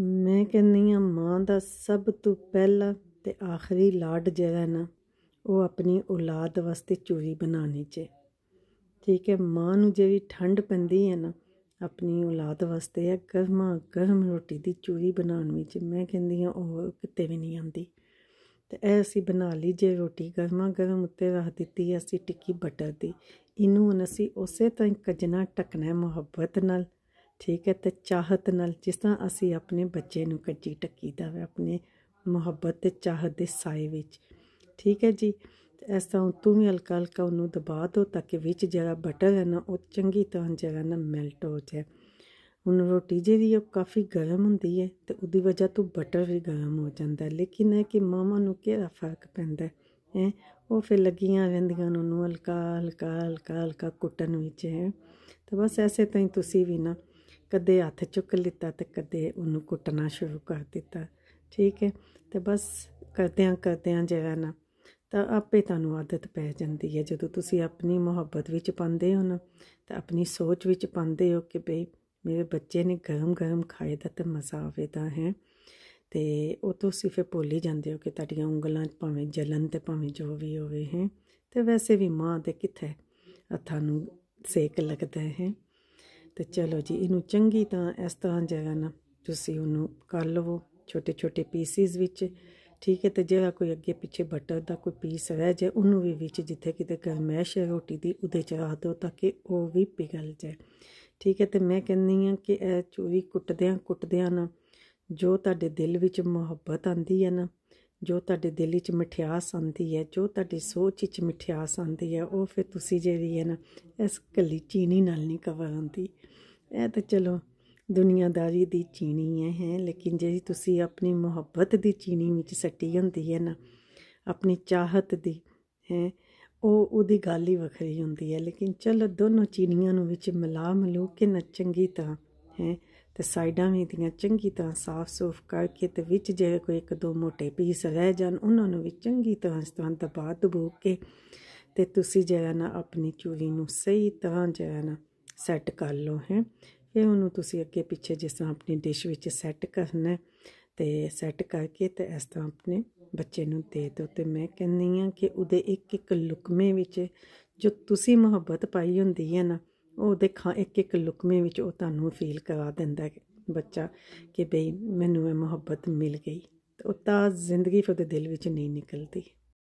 ਮੈਂ ਕਹਿੰਦੀ ਆ ਮਾਂ ਦਾ ਸਭ ਤੋਂ ਪਹਿਲਾ ਤੇ ਆਖਰੀ ਲਾਡ ਜਿਹੜਾ ਨਾ ਉਹ ਆਪਣੀ ਔਲਾਦ ਵਾਸਤੇ ਚੂਰੀ ਬਣਾਣੀ 'ਚ ਠੀਕ ਹੈ ਮਾਂ ਨੂੰ ਜਿਹੜੀ ਠੰਡ ਪੈਂਦੀ ਹੈ ਨਾ ਆਪਣੀ ਔਲਾਦ ਵਾਸਤੇ ਇਹ ਗਰਮਾ ਗਰਮ ਰੋਟੀ ਦੀ ਚੂਰੀ ਬਣਾਉਣ ਵਿੱਚ ਮੈਂ ਕਹਿੰਦੀ ਆ ਉਹ ਕਿਤੇ ਵੀ ਨਹੀਂ ਆਉਂਦੀ ਤੇ ਐ ਅਸੀਂ ਬਣਾ ਲਈ ਜੇ ਰੋਟੀ ਗਰਮਾ ਗਰਮ ਉੱਤੇ ਰੱਖ ਦਿੱਤੀ ਅਸੀਂ ਟਿੱਕੀ ਬਟਰ ਦੀ ਇਹਨੂੰ ਅਸੀਂ ਉਸੇ ਤਰ੍ਹਾਂ ਕੱਜਣਾ ਟਕਣਾ ਮੁਹੱਬਤ ਨਾਲ ਠੀਕ ਹੈ ਤੇ ਚਾਹਤ ਨਾਲ ਜਿਸ ਤਰ੍ਹਾਂ ਅਸੀਂ ਆਪਣੇ ਬੱਚੇ ਨੂੰ ਕੱਜੀ ਦਾ ਵੇ ਆਪਣੇ ਮੁਹੱਬਤ ਤੇ ਚਾਹਤ ਦੇ ਸਾਏ ਵਿੱਚ ਠੀਕ ਹੈ ਜੀ ਇਸ ਤਰ੍ਹਾਂ ਤੂੰ ਵੀ ਹਲਕਾ ਹਲਕਾ ਉਹਨੂੰ ਦਬਾ ਦੋ ਤਾਂ ਕਿ ਵਿੱਚ ਜਿਹੜਾ ਬਟਰ ਹੈ ਨਾ ਉਹ ਚੰਗੀ ਤਰ੍ਹਾਂ ਜਿਹੜਾ ਨਾ ਮੈਲਟ ਹੋ ਜਾਏ ਉਹਨ ਰੋਟੀ ਜਿਹੜੀ ਉਹ ਕਾਫੀ ਗਰਮ ਹੁੰਦੀ ਹੈ ਤੇ ਉਹਦੀ ਵਜ੍ਹਾ ਤੋਂ ਬਟਰ ਵੀ ਗਰਮ ਹੋ ਜਾਂਦਾ ਹੈ ਲੇਕਿਨ ਇਹ ਕਿ ਮਾਮਾ ਨੂੰ ਕਿਹੜਾ ਫਰਕ ਪੈਂਦਾ ਹੈ ਉਹ ਫਿਰ ਲੱਗੀਆਂ ਰਹਿੰਦੀਆਂ ਉਹਨੂੰ ਹਲਕਾ ਹਲਕਾ ਹਲਕਾ ਹਲਕਾ ਕੁੱਟਣ ਵਿੱਚ ਹੈ ਤਾਂ ਬਸ ਐਸੇ ਤਾਂ ਤੁਸੀਂ ਵੀ ਨਾ ਕਦੇ ਹੱਥ ਚੁੱਕ ਲਿੱਤਾ ਤੇ ਕਦੇ ਉਹਨੂੰ ਕੁੱਟਣਾ ਸ਼ੁਰੂ ਕਰ ਦਿੱਤਾ ਠੀਕ ਹੈ ਤੇ ਬਸ ਕਰਦਿਆਂ ਕਰਦਿਆਂ ਜਿਹੜਾ ਨਾ ਤਾਂ ਆਪੇ ਤੁਹਾਨੂੰ ਆਦਤ ਪੈ ਜਾਂਦੀ ਹੈ ਜਦੋਂ ਤੁਸੀਂ ਆਪਣੀ ਮੁਹੱਬਤ ਵਿੱਚ ਪਾਉਂਦੇ ਹੋ ਨਾ ਤਾਂ ਆਪਣੀ ਸੋਚ ਵਿੱਚ ਪਾਉਂਦੇ ਹੋ ਕਿ ਭਈ ਮੇਰੇ ਬੱਚੇ ਨੇ ਗਰਮ-ਗਰਮ ਖਾਏ ਦਾ ਤਾਂ ਮਜ਼ਾ ਆਵੇਦਾ ਹੈ ਤੇ ਉਹ ਤੁਸੀਂ ਫੇ ਭੁੱਲ ਹੀ ਜਾਂਦੇ ਹੋ ਕਿ ਤੁਹਾਡੀਆਂ ਉਂਗਲਾਂ 'ਚ ਭਾਵੇਂ ਜਲਨ ਤੇ ਭਾਵੇਂ ਜੋ ਵੀ ਹੋਵੇ ਹੈ ਤੇ ਵੈਸੇ ਵੀ ਮਾਂ ਦੇ ਕਿੱਥੇ ਹੱਥਾਂ ਨੂੰ ਸੇਕ ਲੱਗਦਾ ਹੈ ਤੇ ਚਲੋ ਜੀ ਇਹਨੂੰ ਚੰਗੀ ਤਾਂ ਇਸ ਤਰ੍ਹਾਂ ਜਗ੍ਹਾ ਨਾ ਤੁਸੀਂ ਉਹਨੂੰ ਕਰ ਲਵੋ ਛੋਟੇ ਛੋਟੇ ਪੀਸਿਸ ਵਿੱਚ ਠੀਕ ਹੈ ਤੇ ਜਿਹੜਾ ਕੋਈ ਅੱਗੇ ਪਿੱਛੇ ਬਟਰ ਦਾ ਕੋਈ ਪੀਸ ਰਹਿ ਜਾਏ ਉਹਨੂੰ ਵੀ ਵਿੱਚ ਜਿੱਥੇ ਕਿਤੇ ਗਰਮੈਸ਼ ਹੈ ਰੋਟੀ ਦੀ ਉਹਦੇ ਚ ਰੱਖ ਦਿਓ ਤਾਂ ਕਿ ਉਹ ਵੀ ਪਿਘਲ ਜਾਏ ਠੀਕ ਹੈ ਤੇ ਮੈਂ ਕਹਿੰਨੀ ਆ ਕਿ ਇਹ ਚੂਰੀ ਕੁੱਟਦਿਆਂ ਕੁੱਟਦਿਆਂ ਨਾ ਜੋ ਤੁਹਾਡੇ ਦਿਲ ਵਿੱਚ ਮੁਹੱਬਤ ਆਂਦੀ ਹੈ ਨਾ ਜੋ ਤੁਹਾਡੇ ਦਿਲ ਵਿੱਚ ਮਿਠਿਆਸ ਆਉਂਦੀ ਹੈ ਜੋ ਤੁਹਾਡੀ ਸੋਚ ਵਿੱਚ ਮਿਠਿਆਸ ਆਉਂਦੀ ਹੈ ਉਹ ਫਿਰ ਤੁਸੀਂ ਜਿਹੜੀ ਹੈ ਨਾ ਇਸ ਕੱਲੀ ਚੀਨੀ ਨਾਲ ਨਹੀਂ ਕਵਰ ਹੁੰਦੀ ਇਹ ਤਾਂ ਚਲੋ ਦੁਨੀਆਦਾਰੀ ਦੀ ਚੀਨੀ ਹੈ ਹੈ ਲੇਕਿਨ ਜੇ ਤੁਸੀਂ ਆਪਣੀ ਮੁਹੱਬਤ ਦੀ ਚੀਨੀ ਵਿੱਚ ਸੱਟੀ ਹੁੰਦੀ ਹੈ ਨਾ ਆਪਣੀ ਚਾਹਤ ਦੀ ਹੈ ਉਹ ਉਹਦੀ ਗੱਲ ਹੀ ਵੱਖਰੀ ਹੁੰਦੀ ਹੈ ਲੇਕਿਨ ਚਲੋ ਦੋਨੋਂ ਚੀਨੀਆਂ ਨੂੰ ਵਿੱਚ ਮਿਲਾ ਮਲੂ ਕੇ ਨਾ ਚੰਗੀ ਤਾਂ ਹੈ ਤੇ ਸਾਈਡਾਂ ਵੀ ਇਹਦੀਆਂ ਚੰਗੀ ਤਰ੍ਹਾਂ ਸਾਫ਼-ਸੂਫ ਕਰਕੇ ਤੇ ਵਿੱਚ ਜੇ ਕੋਈ ਇੱਕ ਦੋ ਮੋਟੇ ਪੀਸ ਰਹਿ ਜਾਣ ਉਹਨਾਂ ਨੂੰ ਵੀ ਚੰਗੀ ਤਰ੍ਹਾਂ ਇਸ ਤਰ੍ਹਾਂ ਦਬਾ ਦਬੋ ਕੇ ਤੇ ਤੁਸੀਂ ਜਿਹੜਾ ਨਾ ਆਪਣੀ ਚੂਰੀ ਨੂੰ ਸਹੀ ਤਰ੍ਹਾਂ ਜਿਹੜਾ ਨਾ ਸੈੱਟ ਕਰ ਲਓ ਹੈ ਇਹ ਉਹਨੂੰ ਤੁਸੀਂ ਅੱਗੇ ਪਿੱਛੇ ਜਿਸ ਤਰ੍ਹਾਂ ਆਪਣੀ ਡਿਸ਼ ਵਿੱਚ ਸੈੱਟ ਕਰਨਾ ਤੇ ਸੈੱਟ ਕਰਕੇ ਤੇ ਇਸ ਤਰ੍ਹਾਂ ਆਪਣੇ ਬੱਚੇ ਨੂੰ ਦੇ ਦਿਓ ਤੇ ਮੈਂ ਕਹਿੰਨੀ ਆ ਕਿ ਉਹਦੇ ਇੱਕ ਇੱਕ ਲੁਕਮੇ ਵਿੱਚ ਜੋ ਤੁਸੀਂ ਮੁਹੱਬਤ ਪਾਈ ਹੁੰਦੀ ਹੈ ਨਾ ਉਹ ਦੇਖਾਂ ਇੱਕ ਇੱਕ ਲੁਕਮੇ ਵਿੱਚ ਉਹ ਤੁਹਾਨੂੰ ਫੀਲ ਕਰਾ ਦਿੰਦਾ ਹੈ ਬੱਚਾ ਕਿ ਬਈ ਮੈਨੂੰ ਇਹ ਮੁਹੱਬਤ ਮਿਲ ਗਈ ਉਹ ਤਾਂ ਜ਼ਿੰਦਗੀ ਫਿਰ ਉਹਦੇ ਦਿਲ ਵਿੱਚ ਨਹੀਂ ਨਿਕਲਦੀ